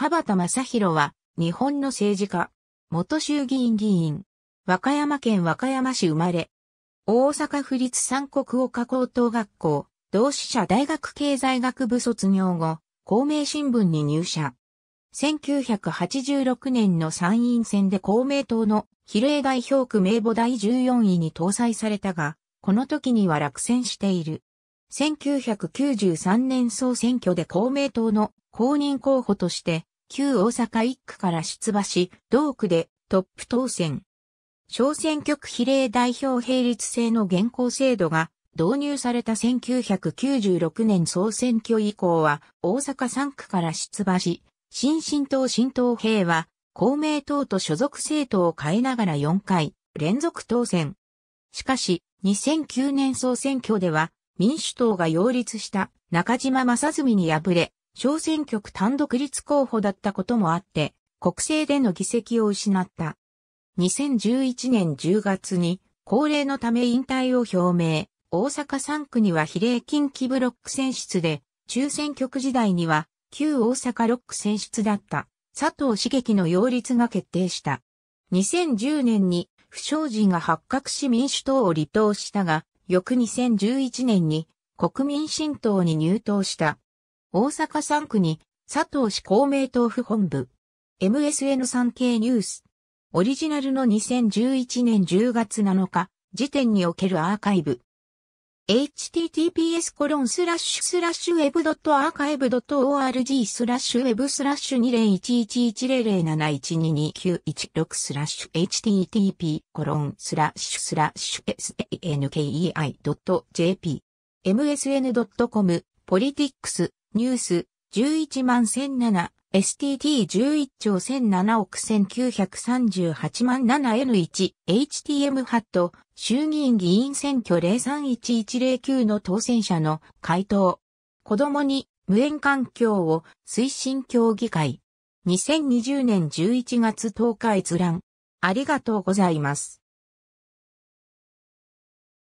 田畑正宏は、日本の政治家、元衆議院議員、和歌山県和歌山市生まれ、大阪府立三国岡高等学校、同志社大学経済学部卒業後、公明新聞に入社。1986年の参院選で公明党の比例代表区名簿第14位に搭載されたが、この時には落選している。1993年総選挙で公明党の公認候補として旧大阪1区から出馬し、同区でトップ当選。小選挙区比例代表並立制の現行制度が導入された1996年総選挙以降は大阪3区から出馬し、新進党新党兵は公明党と所属政党を変えながら4回連続当選。しかし、2009年総選挙では民主党が擁立した中島正純に敗れ、小選挙区単独立候補だったこともあって、国政での議席を失った。2011年10月に、高齢のため引退を表明、大阪3区には比例近畿ブロック選出で、中選挙区時代には、旧大阪6区選出だった、佐藤茂樹の擁立が決定した。2010年に、不祥事が発覚し民主党を離党したが、翌2011年に、国民新党に入党した。大阪3区に佐藤市公明党府本部 MSN3 経ニュースオリジナルの2011年10月7日時点におけるアーカイブ https コロンスラッシュスラッシュウェブドットアーカイブドット org スラッシュウェブスラッシュ20111007122916スラッシュ http コロンスラッシュスラッシュ sankei.jp msn.com politics ニュース、11万1007、STT11 兆1007億1938万 7N1、HTM ハット、衆議院議員選挙031109の当選者の回答。子供に無縁環境を推進協議会。2020年11月10日閲覧。ありがとうございます。